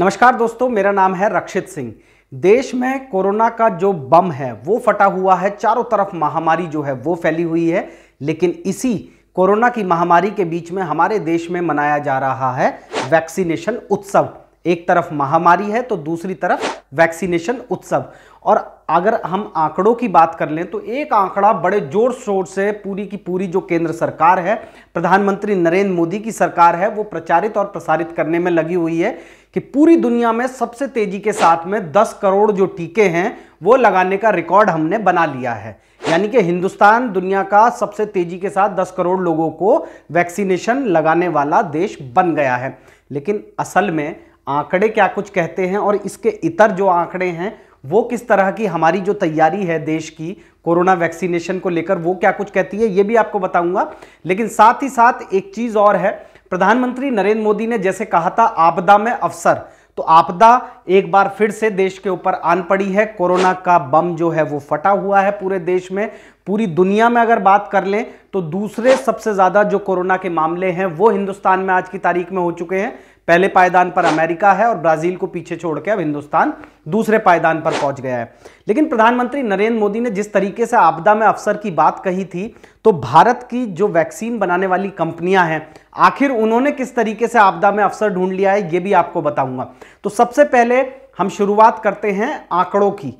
नमस्कार दोस्तों मेरा नाम है रक्षित सिंह देश में कोरोना का जो बम है वो फटा हुआ है चारों तरफ महामारी जो है वो फैली हुई है लेकिन इसी कोरोना की महामारी के बीच में हमारे देश में मनाया जा रहा है वैक्सीनेशन उत्सव एक तरफ महामारी है तो दूसरी तरफ वैक्सीनेशन उत्सव और अगर हम आंकड़ों की बात कर लें तो एक आंकड़ा बड़े जोर शोर से पूरी की पूरी जो केंद्र सरकार है प्रधानमंत्री नरेंद्र मोदी की सरकार है वो प्रचारित और प्रसारित करने में लगी हुई है कि पूरी दुनिया में सबसे तेजी के साथ में 10 करोड़ जो टीके हैं वो लगाने का रिकॉर्ड हमने बना लिया है यानी कि हिंदुस्तान दुनिया का सबसे तेजी के साथ 10 करोड़ लोगों को वैक्सीनेशन लगाने वाला देश बन गया है लेकिन असल में आंकड़े क्या कुछ कहते हैं और इसके इतर जो आंकड़े हैं वो किस तरह की हमारी जो तैयारी है देश की कोरोना वैक्सीनेशन को लेकर वो क्या कुछ कहती है ये भी आपको बताऊंगा लेकिन साथ ही साथ एक चीज़ और है प्रधानमंत्री नरेंद्र मोदी ने जैसे कहा था आपदा में अवसर तो आपदा एक बार फिर से देश के ऊपर आन पड़ी है कोरोना का बम जो है वो फटा हुआ है पूरे देश में पूरी दुनिया में अगर बात कर लें तो दूसरे सबसे ज़्यादा जो कोरोना के मामले हैं वो हिंदुस्तान में आज की तारीख में हो चुके हैं पहले पायदान पर अमेरिका है और ब्राजील को पीछे छोड़ के अब हिंदुस्तान दूसरे पायदान पर पहुंच गया है लेकिन प्रधानमंत्री नरेंद्र मोदी ने जिस तरीके से आपदा में अफसर की बात कही थी तो भारत की जो वैक्सीन बनाने वाली कंपनियां हैं आखिर उन्होंने किस तरीके से आपदा में अफसर ढूंढ लिया है ये भी आपको बताऊंगा तो सबसे पहले हम शुरुआत करते हैं आंकड़ों की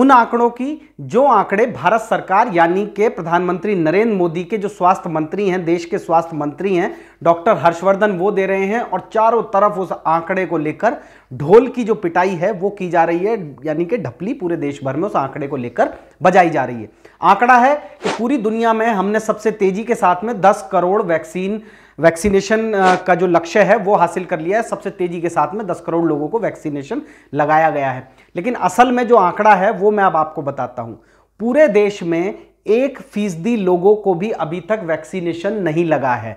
उन आंकड़ों की जो आंकड़े भारत सरकार यानी के प्रधानमंत्री नरेंद्र मोदी के जो स्वास्थ्य मंत्री हैं देश के स्वास्थ्य मंत्री हैं डॉक्टर हर्षवर्धन वो दे रहे हैं और चारों तरफ उस आंकड़े को लेकर ढोल की जो पिटाई है वो की जा रही है यानी कि ढपली पूरे देश भर में उस आंकड़े को लेकर बजाई जा रही है आंकड़ा है कि पूरी दुनिया में हमने सबसे तेजी के साथ में दस करोड़ वैक्सीन वैक्सीनेशन का जो लक्ष्य है वो हासिल कर लिया है सबसे तेजी के साथ में दस करोड़ लोगों को वैक्सीनेशन लगाया गया है लेकिन असल में जो आंकड़ा है वो मैं अब आपको बताता हूँ पूरे देश में एक फीसदी लोगों को भी अभी तक वैक्सीनेशन नहीं लगा है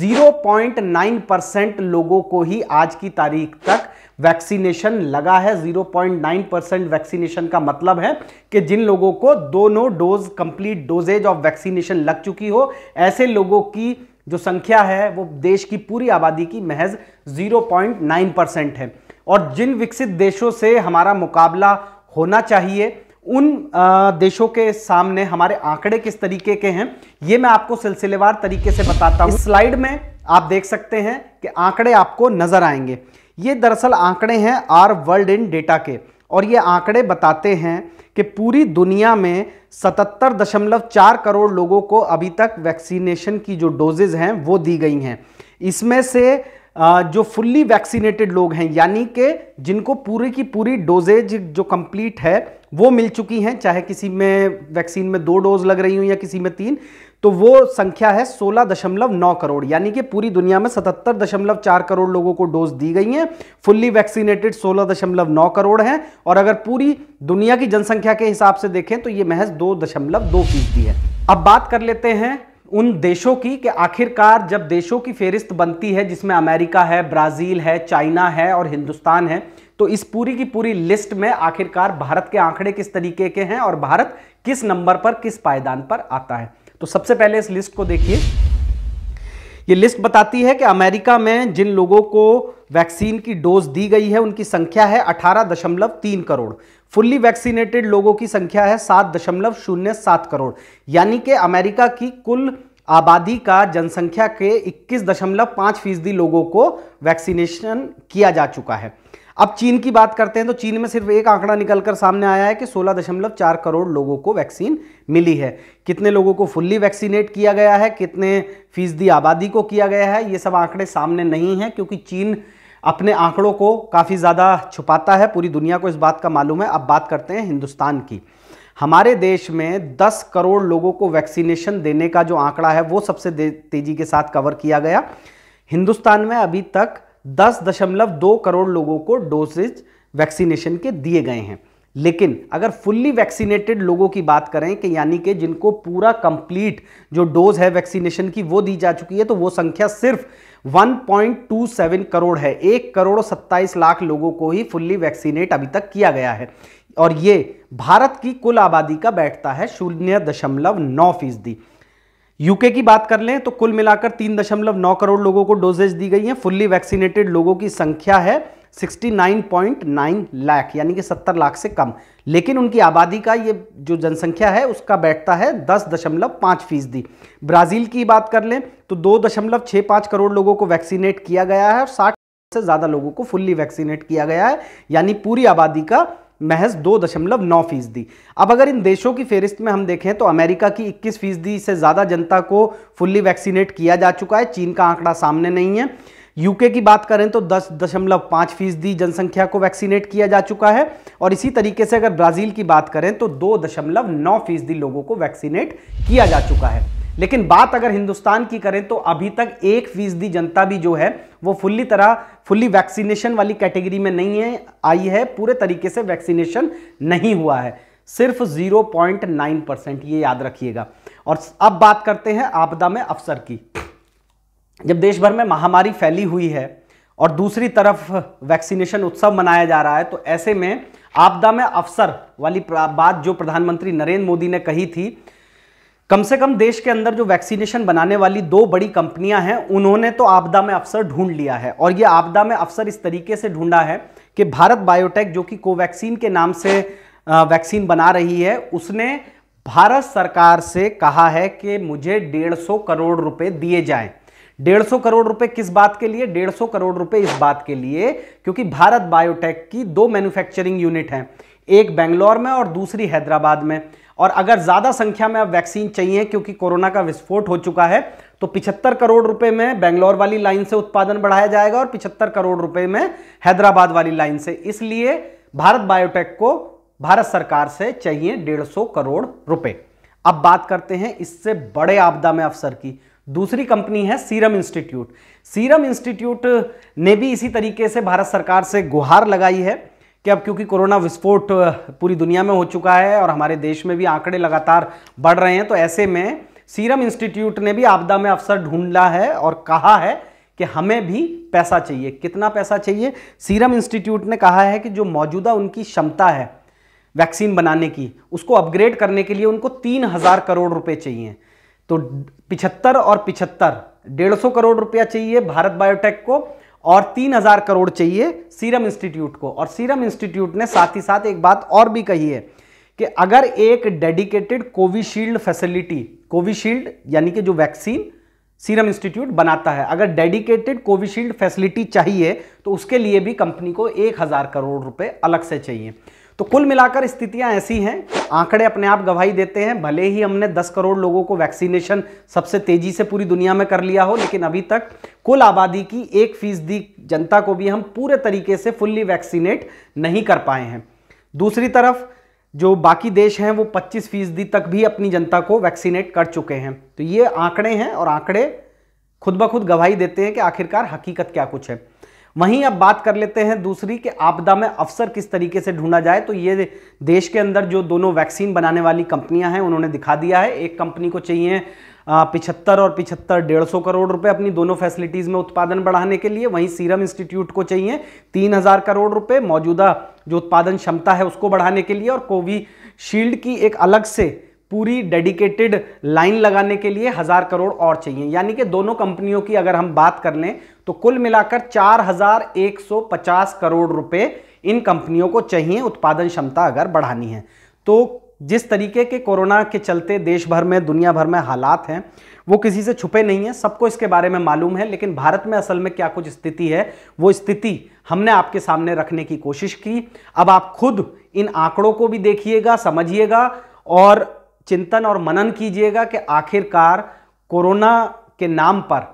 0.9 परसेंट लोगों को ही आज की तारीख तक वैक्सीनेशन लगा है 0.9 परसेंट वैक्सीनेशन का मतलब है कि जिन लोगों को दोनों dose complete doses of vaccination लग चुकी हो ऐसे लोगों की जो संख्या है वो देश की पूरी आबादी की महज 0.9 परसेंट है और जिन विकसित देशों से हमारा मुकाबला होना चाहिए उन देशों के सामने हमारे आंकड़े किस तरीके के हैं ये मैं आपको सिलसिलेवार तरीके से बताता हूँ स्लाइड में आप देख सकते हैं कि आंकड़े आपको नजर आएंगे ये दरअसल आंकड़े हैं आर वर्ल्ड इन डेटा के और ये आंकड़े बताते हैं कि पूरी दुनिया में दशमलव चार करोड़ लोगों को अभी तक वैक्सीनेशन की जो डोजेज हैं वो दी गई हैं इसमें से जो फुल्ली वैक्सीनेटेड लोग हैं यानी कि जिनको पूरी की पूरी डोजेज जो कंप्लीट है वो मिल चुकी हैं चाहे किसी में वैक्सीन में दो डोज लग रही हो या किसी में तीन तो वो संख्या है सोलह दशमलव नौ करोड़ यानी कि पूरी दुनिया में सतहत्तर दशमलव चार करोड़ लोगों को डोज दी गई है फुल्ली वैक्सीनेटेड सोलह दशमलव नौ करोड़ हैं और अगर पूरी दुनिया की जनसंख्या के हिसाब से देखें तो ये महज दो दशमलव दो फीसदी है अब बात कर लेते हैं उन देशों की कि आखिरकार जब देशों की फेरिस्त बनती है जिसमें अमेरिका है ब्राज़ील है चाइना है और हिंदुस्तान है तो इस पूरी की पूरी लिस्ट में आखिरकार भारत के आंकड़े किस तरीके के हैं और भारत किस नंबर पर किस पायदान पर आता है तो सबसे पहले इस लिस्ट को देखिए ये लिस्ट बताती है कि अमेरिका में जिन लोगों को वैक्सीन की डोज दी गई है उनकी संख्या है 18.3 करोड़ फुल्ली वैक्सीनेटेड लोगों की संख्या है 7.07 करोड़ यानी कि अमेरिका की कुल आबादी का जनसंख्या के 21.5 फीसदी लोगों को वैक्सीनेशन किया जा चुका है अब चीन की बात करते हैं तो चीन में सिर्फ एक आंकड़ा निकलकर सामने आया है कि 16.4 करोड़ लोगों को वैक्सीन मिली है कितने लोगों को फुल्ली वैक्सीनेट किया गया है कितने फीसदी आबादी को किया गया है ये सब आंकड़े सामने नहीं हैं क्योंकि चीन अपने आंकड़ों को काफ़ी ज़्यादा छुपाता है पूरी दुनिया को इस बात का मालूम है अब बात करते हैं हिंदुस्तान की हमारे देश में 10 करोड़ लोगों को वैक्सीनेशन देने का जो आंकड़ा है वो सबसे तेज़ी के साथ कवर किया गया हिंदुस्तान में अभी तक दस दशमलव दो करोड़ लोगों को डोजेज वैक्सीनेशन के दिए गए हैं लेकिन अगर फुल्ली वैक्सीनेटेड लोगों की बात करें कि यानी कि जिनको पूरा कंप्लीट जो डोज है वैक्सीनेशन की वो दी जा चुकी है तो वो संख्या सिर्फ 1.27 करोड़ है एक करोड़ सत्ताईस लाख लोगों को ही फुल्ली वैक्सीनेट अभी तक किया गया है और ये भारत की कुल आबादी का बैठता है शून्य दशमलव नौ फीसदी यूके की बात कर लें तो कुल मिलाकर तीन दशमलव नौ करोड़ लोगों को डोजेज दी गई है फुल्ली वैक्सीनेटेड लोगों की संख्या है 69.9 लाख यानी कि 70 लाख से कम लेकिन उनकी आबादी का ये जो जनसंख्या है उसका बैठता है दस दशमलव पाँच फीसदी ब्राज़ील की बात कर लें तो दो दशमलव छः पाँच करोड़ लोगों को वैक्सीनेट किया गया है और साठ से ज़्यादा लोगों को फुल्ली वैक्सीनेट किया गया है यानी पूरी आबादी का महज दो दशमलव नौ फीसदी अब अगर इन देशों की फेरिस्त में हम देखें तो अमेरिका की इक्कीस फीसदी से ज़्यादा जनता को फुल्ली वैक्सीनेट किया जा चुका है चीन का आंकड़ा सामने नहीं है यूके की बात करें तो दस दशमलव पाँच फीसदी जनसंख्या को वैक्सीनेट किया जा चुका है और इसी तरीके से अगर ब्राज़ील की बात करें तो दो दशमलव नौ फीसदी लोगों को वैक्सीनेट किया जा चुका है लेकिन बात अगर हिंदुस्तान की करें तो अभी तक एक फीसदी जनता भी जो है वो फुल्ली तरह फुल्ली वैक्सीनेशन वाली कैटेगरी में नहीं है आई है पूरे तरीके से वैक्सीनेशन नहीं हुआ है सिर्फ 0.9 परसेंट ये याद रखिएगा और अब बात करते हैं आपदा में अफसर की जब देश भर में महामारी फैली हुई है और दूसरी तरफ वैक्सीनेशन उत्सव मनाया जा रहा है तो ऐसे में आपदा में अफसर वाली बात जो प्रधानमंत्री नरेंद्र मोदी ने कही थी कम से कम देश के अंदर जो वैक्सीनेशन बनाने वाली दो बड़ी कंपनियां हैं उन्होंने तो आपदा में अवसर ढूंढ लिया है और ये आपदा में अवसर इस तरीके से ढूंढा है कि भारत बायोटेक जो कि कोवैक्सीन के नाम से वैक्सीन बना रही है उसने भारत सरकार से कहा है कि मुझे डेढ़ सौ करोड़ रुपए दिए डेढ़ सौ करोड़ रुपए किस बात के लिए सौ करोड़ रुपए इस बात के लिए क्योंकि भारत बायोटेक की दो मैन्युफैक्चरिंग यूनिट हैं एक बेंगलोर में और दूसरी हैदराबाद में और अगर ज़्यादा संख्या में अब वैक्सीन चाहिए क्योंकि कोरोना का विस्फोट हो चुका है तो 75 करोड़ रुपए में बेंगलोर वाली लाइन से उत्पादन बढ़ाया जाएगा और 75 करोड़ रुपए में हैदराबाद वाली लाइन से इसलिए भारत बायोटेक को भारत सरकार से चाहिए डेढ़ करोड़ रुपए अब बात करते हैं इससे बड़े आपदा में अफसर की दूसरी कंपनी है सीरम इंस्टीट्यूट सीरम इंस्टीट्यूट ने भी इसी तरीके से भारत सरकार से गुहार लगाई है कि अब क्योंकि कोरोना विस्फोट पूरी दुनिया में हो चुका है और हमारे देश में भी आंकड़े लगातार बढ़ रहे हैं तो ऐसे में सीरम इंस्टीट्यूट ने भी आपदा में अवसर ढूंढा है और कहा है कि हमें भी पैसा चाहिए कितना पैसा चाहिए सीरम इंस्टीट्यूट ने कहा है कि जो मौजूदा उनकी क्षमता है वैक्सीन बनाने की उसको अपग्रेड करने के लिए उनको तीन हज़ार करोड़ रुपए चाहिए तो पिछहत्तर और पिछहत्तर डेढ़ सौ करोड़ रुपया चाहिए भारत बायोटेक को और तीन हजार करोड़ चाहिए सीरम इंस्टीट्यूट को और सीरम इंस्टीट्यूट ने साथ ही साथ एक बात और भी कही है कि अगर एक डेडिकेटेड कोविशील्ड फैसिलिटी कोविशील्ड यानी कि जो वैक्सीन सीरम इंस्टीट्यूट बनाता है अगर डेडिकेटेड कोविशील्ड फैसिलिटी चाहिए तो उसके लिए भी कंपनी को एक हज़ार करोड़ रुपए अलग से चाहिए तो कुल मिलाकर स्थितियां ऐसी हैं आंकड़े अपने आप गवाही देते हैं भले ही हमने 10 करोड़ लोगों को वैक्सीनेशन सबसे तेजी से पूरी दुनिया में कर लिया हो लेकिन अभी तक कुल आबादी की एक फीसदी जनता को भी हम पूरे तरीके से फुल्ली वैक्सीनेट नहीं कर पाए हैं दूसरी तरफ जो बाकी देश हैं वो 25 फीसदी तक भी अपनी जनता को वैक्सीनेट कर चुके हैं तो ये आंकड़े हैं और आंकड़े खुद ब खुद गवाही देते हैं कि आखिरकार हकीकत क्या कुछ है वहीं अब बात कर लेते हैं दूसरी कि आपदा में अवसर किस तरीके से ढूंढा जाए तो ये देश के अंदर जो दोनों वैक्सीन बनाने वाली कंपनियां हैं उन्होंने दिखा दिया है एक कंपनी को चाहिए पिछहत्तर और पिछहत्तर डेढ़ सौ करोड़ रुपए अपनी दोनों फैसिलिटीज़ में उत्पादन बढ़ाने के लिए वहीं सीरम इंस्टीट्यूट को चाहिए तीन हज़ार करोड़ रुपए मौजूदा जो उत्पादन क्षमता है उसको बढ़ाने के लिए और कोविशील्ड की एक अलग से पूरी डेडिकेटेड लाइन लगाने के लिए हज़ार करोड़ और चाहिए यानी कि दोनों कंपनियों की अगर हम बात कर लें तो कुल मिलाकर 4,150 करोड़ रुपए इन कंपनियों को चाहिए उत्पादन क्षमता अगर बढ़ानी है तो जिस तरीके के कोरोना के चलते देश भर में दुनिया भर में हालात हैं वो किसी से छुपे नहीं हैं सबको इसके बारे में मालूम है लेकिन भारत में असल में क्या कुछ स्थिति है वो स्थिति हमने आपके सामने रखने की कोशिश की अब आप खुद इन आंकड़ों को भी देखिएगा समझिएगा और चिंतन और मनन कीजिएगा कि आखिरकार कोरोना के नाम पर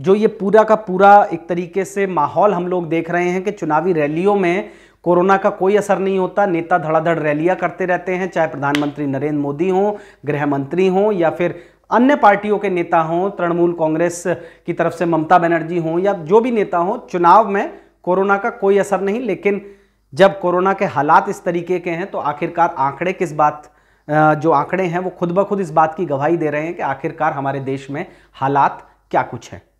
जो ये पूरा का पूरा एक तरीके से माहौल हम लोग देख रहे हैं कि चुनावी रैलियों में कोरोना का कोई असर नहीं होता नेता धड़ाधड़ रैलियां करते रहते हैं चाहे प्रधानमंत्री नरेंद्र मोदी हों गृह मंत्री हों या फिर अन्य पार्टियों के नेता हों तृणमूल कांग्रेस की तरफ से ममता बनर्जी हों या जो भी नेता हों चुनाव में कोरोना का कोई असर नहीं लेकिन जब कोरोना के हालात इस तरीके के हैं तो आखिरकार आंकड़े किस बात जो आंकड़े हैं वो खुद ब खुद इस बात की गवाही दे रहे हैं कि आखिरकार हमारे देश में हालात क्या कुछ हैं